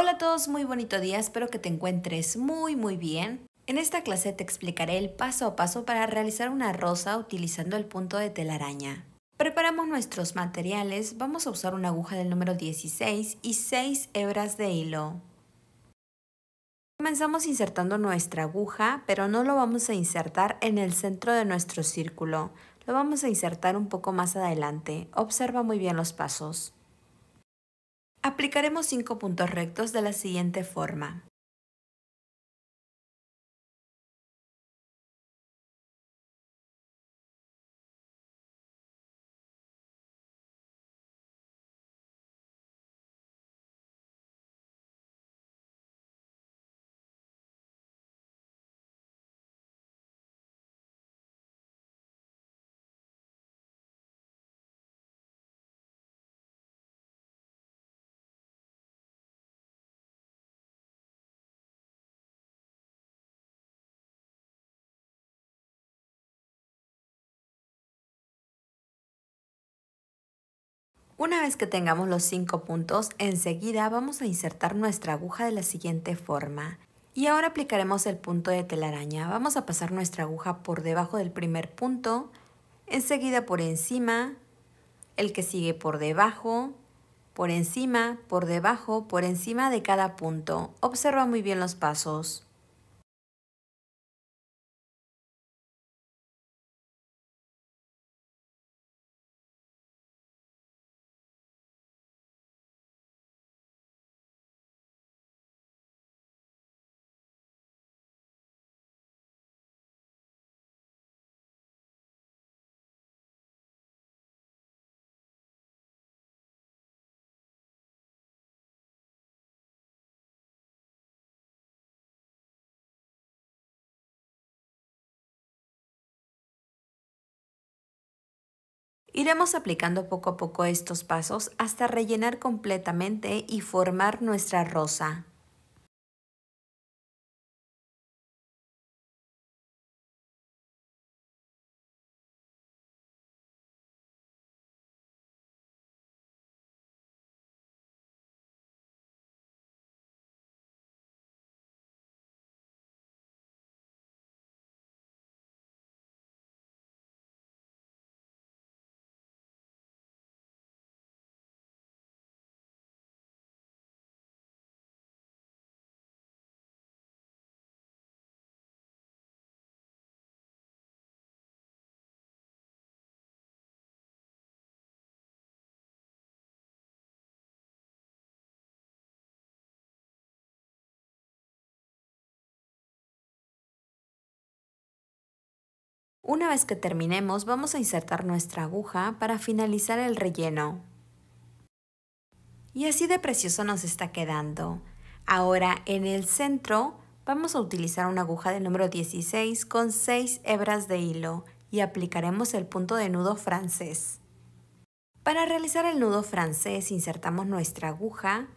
Hola a todos, muy bonito día, espero que te encuentres muy muy bien. En esta clase te explicaré el paso a paso para realizar una rosa utilizando el punto de telaraña. Preparamos nuestros materiales, vamos a usar una aguja del número 16 y 6 hebras de hilo. Comenzamos insertando nuestra aguja, pero no lo vamos a insertar en el centro de nuestro círculo. Lo vamos a insertar un poco más adelante. Observa muy bien los pasos. Aplicaremos cinco puntos rectos de la siguiente forma. Una vez que tengamos los cinco puntos, enseguida vamos a insertar nuestra aguja de la siguiente forma. Y ahora aplicaremos el punto de telaraña. Vamos a pasar nuestra aguja por debajo del primer punto, enseguida por encima, el que sigue por debajo, por encima, por debajo, por encima de cada punto. Observa muy bien los pasos. Iremos aplicando poco a poco estos pasos hasta rellenar completamente y formar nuestra rosa. Una vez que terminemos, vamos a insertar nuestra aguja para finalizar el relleno. Y así de precioso nos está quedando. Ahora en el centro vamos a utilizar una aguja de número 16 con 6 hebras de hilo y aplicaremos el punto de nudo francés. Para realizar el nudo francés insertamos nuestra aguja,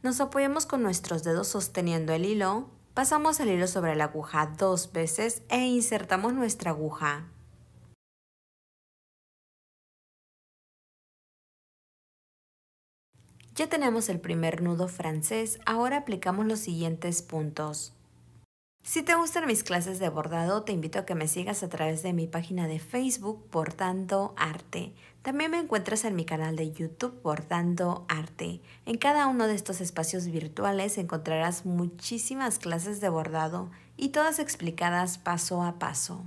nos apoyamos con nuestros dedos sosteniendo el hilo Pasamos el hilo sobre la aguja dos veces e insertamos nuestra aguja. Ya tenemos el primer nudo francés, ahora aplicamos los siguientes puntos. Si te gustan mis clases de bordado, te invito a que me sigas a través de mi página de Facebook Bordando Arte. También me encuentras en mi canal de YouTube Bordando Arte. En cada uno de estos espacios virtuales encontrarás muchísimas clases de bordado y todas explicadas paso a paso.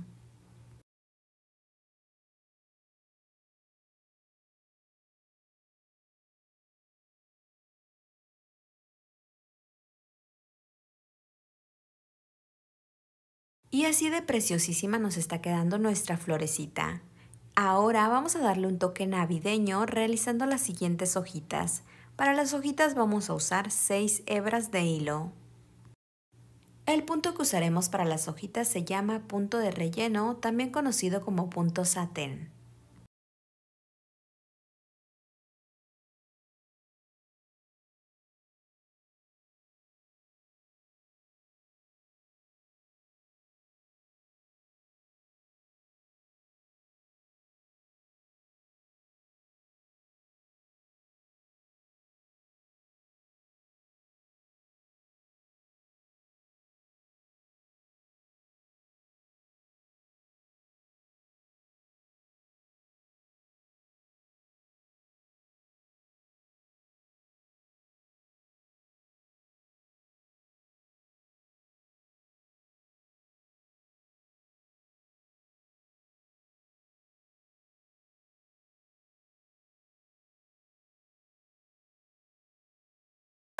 Y así de preciosísima nos está quedando nuestra florecita. Ahora vamos a darle un toque navideño realizando las siguientes hojitas. Para las hojitas vamos a usar 6 hebras de hilo. El punto que usaremos para las hojitas se llama punto de relleno, también conocido como punto satén.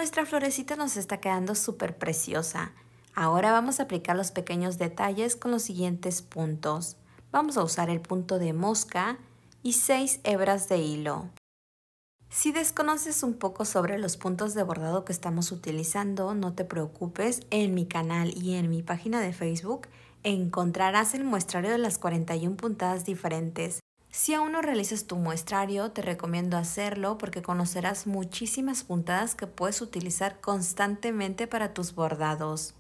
Nuestra florecita nos está quedando súper preciosa. Ahora vamos a aplicar los pequeños detalles con los siguientes puntos. Vamos a usar el punto de mosca y 6 hebras de hilo. Si desconoces un poco sobre los puntos de bordado que estamos utilizando, no te preocupes, en mi canal y en mi página de Facebook encontrarás el muestrario de las 41 puntadas diferentes. Si aún no realizas tu muestrario, te recomiendo hacerlo porque conocerás muchísimas puntadas que puedes utilizar constantemente para tus bordados.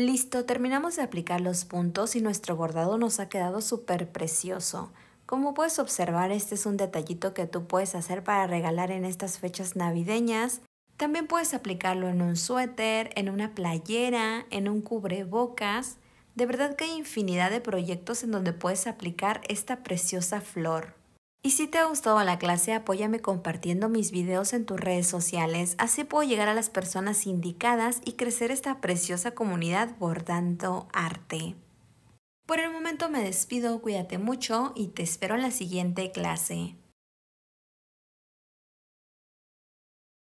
Listo, terminamos de aplicar los puntos y nuestro bordado nos ha quedado súper precioso. Como puedes observar, este es un detallito que tú puedes hacer para regalar en estas fechas navideñas. También puedes aplicarlo en un suéter, en una playera, en un cubrebocas. De verdad que hay infinidad de proyectos en donde puedes aplicar esta preciosa flor. Y si te ha gustado la clase, apóyame compartiendo mis videos en tus redes sociales, así puedo llegar a las personas indicadas y crecer esta preciosa comunidad bordando arte. Por el momento me despido, cuídate mucho y te espero en la siguiente clase.